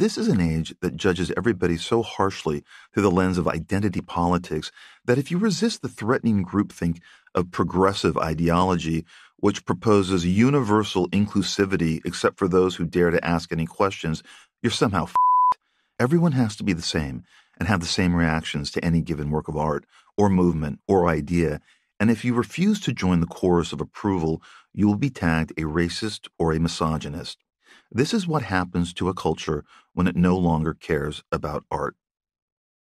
This is an age that judges everybody so harshly through the lens of identity politics that if you resist the threatening groupthink of progressive ideology, which proposes universal inclusivity except for those who dare to ask any questions, you're somehow f***ed. Everyone has to be the same and have the same reactions to any given work of art or movement or idea. And if you refuse to join the chorus of approval, you will be tagged a racist or a misogynist. This is what happens to a culture when it no longer cares about art